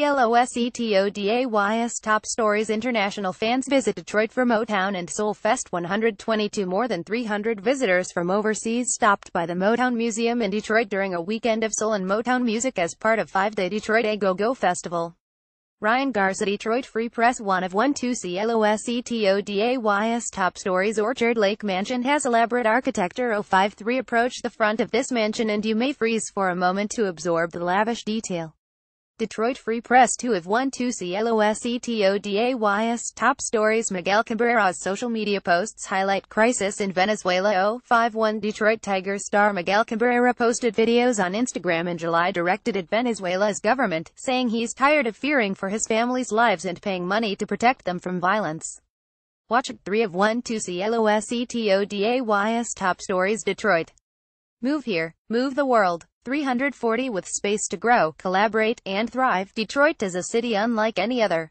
C L O S E T O D A Y S Top Stories International fans visit Detroit for Motown and Soul Fest 122 More than 300 visitors from overseas stopped by the Motown Museum in Detroit during a weekend of soul and Motown music as part of five-day Detroit A Go Go Festival. Ryan Garza Detroit Free Press 1 of 1 2 CLOSETODAYS Top Stories Orchard Lake Mansion has elaborate architecture 053 approach the front of this mansion and you may freeze for a moment to absorb the lavish detail. Detroit Free Press 2 of 1 2 CLOSETODAYS Top Stories Miguel Cabrera's social media posts highlight crisis in Venezuela 051 Detroit Tigers star Miguel Cabrera posted videos on Instagram in July directed at Venezuela's government, saying he's tired of fearing for his family's lives and paying money to protect them from violence. Watch 3 of 1 2 CLOSETODAYS Top Stories Detroit. Move here, move the world. 340 with space to grow, collaborate, and thrive. Detroit is a city unlike any other.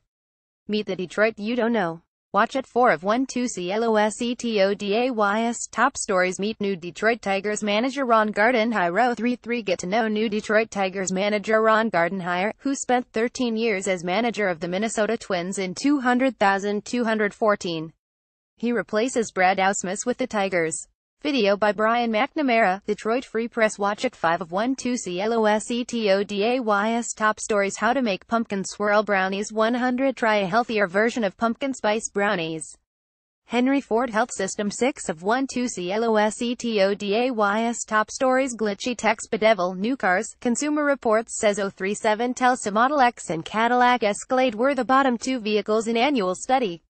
Meet the Detroit you don't know. Watch at 4 of 1 2 CLOSETODAYS Top Stories Meet new Detroit Tigers manager Ron Gardenhire 033 Get to know new Detroit Tigers manager Ron Gardenhire, who spent 13 years as manager of the Minnesota Twins in 200,214. He replaces Brad Ausmus with the Tigers. Video by Brian McNamara, Detroit Free Press Watch at 5 of 1 2 CLOSETODAYS Top Stories How to Make Pumpkin Swirl Brownies 100 Try a healthier version of pumpkin spice brownies. Henry Ford Health System 6 of 1 2 CLOSETODAYS Top Stories Glitchy Techs Bedevil New Cars Consumer Reports says 037 Tesla Model X and Cadillac Escalade were the bottom two vehicles in annual study.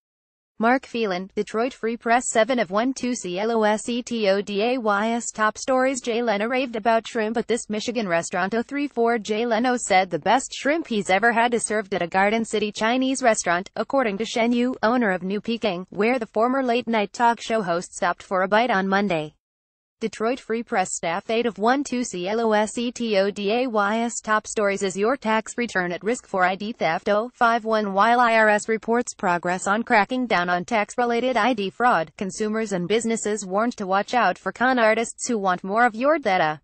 Mark Phelan, Detroit Free Press 7 of 1 2 CLOSETODAYS Top Stories Jay Leno raved about shrimp at this Michigan restaurant 034 Jay Leno said the best shrimp he's ever had is served at a Garden City Chinese restaurant, according to Shen Yu, owner of New Peking, where the former late-night talk show host stopped for a bite on Monday. Detroit Free Press Staff 8 of 1 2 CLOSETODAYS Top Stories Is Your Tax Return at Risk for ID Theft 051 While IRS reports progress on cracking down on tax-related ID fraud, consumers and businesses warned to watch out for con artists who want more of your data.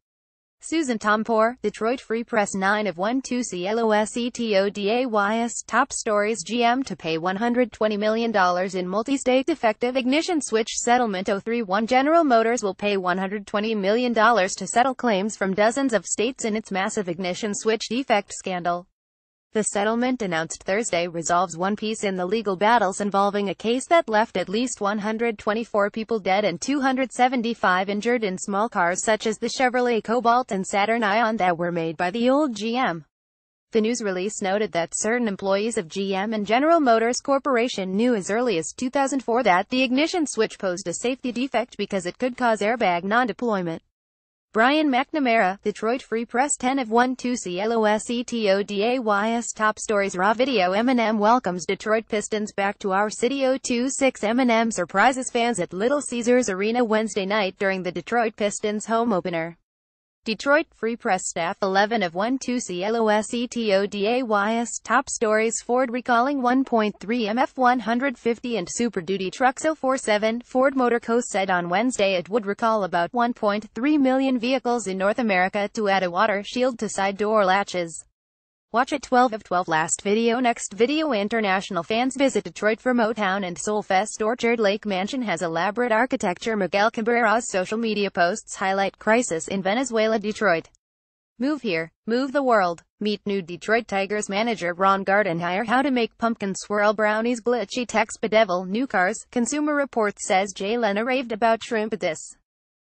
Susan Tompor, Detroit Free Press 9 of 1 2 CLOSETODAYS Top Stories GM to pay $120 million in multi-state defective ignition switch settlement 031 General Motors will pay $120 million to settle claims from dozens of states in its massive ignition switch defect scandal. The settlement announced Thursday resolves one piece in the legal battles involving a case that left at least 124 people dead and 275 injured in small cars such as the Chevrolet Cobalt and Saturn Ion that were made by the old GM. The news release noted that certain employees of GM and General Motors Corporation knew as early as 2004 that the ignition switch posed a safety defect because it could cause airbag non-deployment. Brian McNamara, Detroit Free Press 10 of 1 2 CLOSETODAYS Top Stories Raw Video Eminem welcomes Detroit Pistons back to our city 026 Eminem surprises fans at Little Caesars Arena Wednesday night during the Detroit Pistons home opener. Detroit Free Press staff 11 of 12. CLOSETODAYS top stories Ford recalling 1.3 MF 150 and Super Duty trucks 047 Ford Motor Co said on Wednesday it would recall about 1.3 million vehicles in North America to add a water shield to side door latches. Watch at 12 of 12 Last video Next video International fans visit Detroit for Motown and Soulfest Orchard Lake Mansion has elaborate architecture Miguel Cabrera's social media posts highlight crisis in Venezuela Detroit. Move here, move the world. Meet new Detroit Tigers manager Ron Gardenhire How to make pumpkin swirl brownies Glitchy text bedevil new cars Consumer Reports says Jay Leno raved about shrimp this.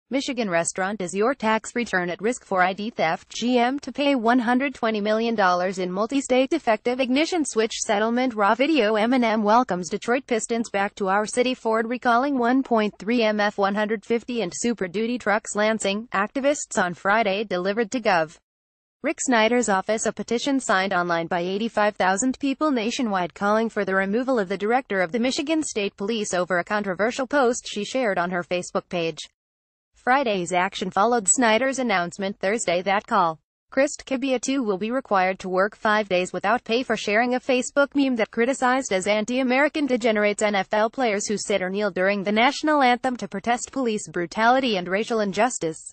Michigan restaurant is your tax return at risk for ID theft. GM to pay $120 million in multi-state defective ignition switch settlement. Raw video Eminem welcomes Detroit Pistons back to our city. Ford recalling 1.3 MF 150 and Super Duty trucks. Lansing activists on Friday delivered to Gov. Rick Snyder's office a petition signed online by 85,000 people nationwide calling for the removal of the director of the Michigan State Police over a controversial post she shared on her Facebook page. Friday's action followed Snyder's announcement Thursday that call. Krist Kibia too will be required to work five days without pay for sharing a Facebook meme that criticized as anti-American degenerates NFL players who sit or kneel during the national anthem to protest police brutality and racial injustice.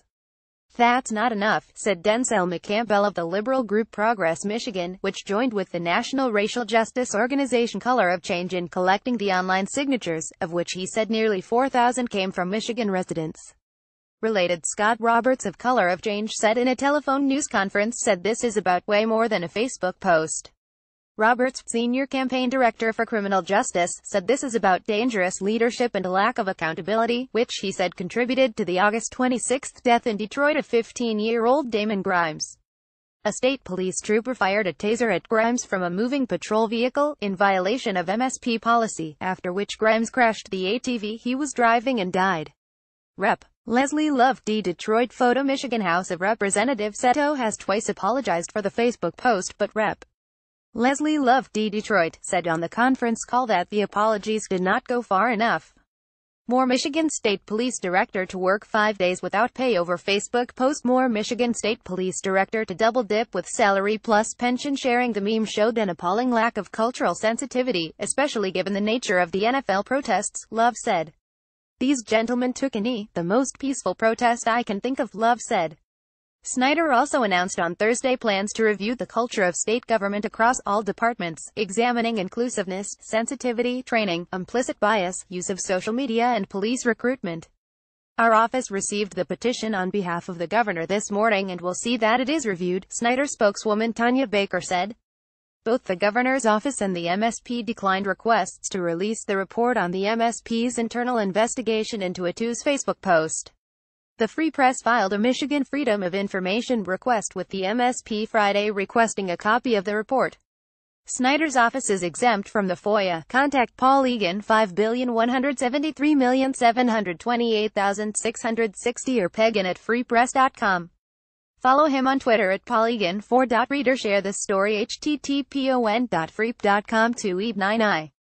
That's not enough, said Denzel McCampbell of the liberal group Progress Michigan, which joined with the national racial justice organization Color of Change in collecting the online signatures, of which he said nearly 4,000 came from Michigan residents related Scott Roberts of Color of Change said in a telephone news conference said this is about way more than a Facebook post. Roberts, senior campaign director for criminal justice, said this is about dangerous leadership and a lack of accountability, which he said contributed to the August 26 death in Detroit of 15-year-old Damon Grimes. A state police trooper fired a taser at Grimes from a moving patrol vehicle, in violation of MSP policy, after which Grimes crashed the ATV he was driving and died. Rep. Leslie Love Detroit photo Michigan House of Representatives Seto has twice apologized for the Facebook post, but Rep. Leslie Love Detroit said on the conference call that the apologies did not go far enough. More Michigan State Police Director to work five days without pay over Facebook post More Michigan State Police Director to double dip with salary plus pension sharing The meme showed an appalling lack of cultural sensitivity, especially given the nature of the NFL protests, Love said. These gentlemen took a knee, the most peaceful protest I can think of, Love said. Snyder also announced on Thursday plans to review the culture of state government across all departments, examining inclusiveness, sensitivity, training, implicit bias, use of social media and police recruitment. Our office received the petition on behalf of the governor this morning and will see that it is reviewed, Snyder spokeswoman Tanya Baker said. Both the governor's office and the MSP declined requests to release the report on the MSP's internal investigation into Atu's Facebook post. The Free Press filed a Michigan Freedom of Information request with the MSP Friday requesting a copy of the report. Snyder's office is exempt from the FOIA. Contact Paul Egan 51737288660 or Pegan at freepress.com. Follow him on Twitter at Polygon4.reader. Share this story httpon.freep.com to Eve9i.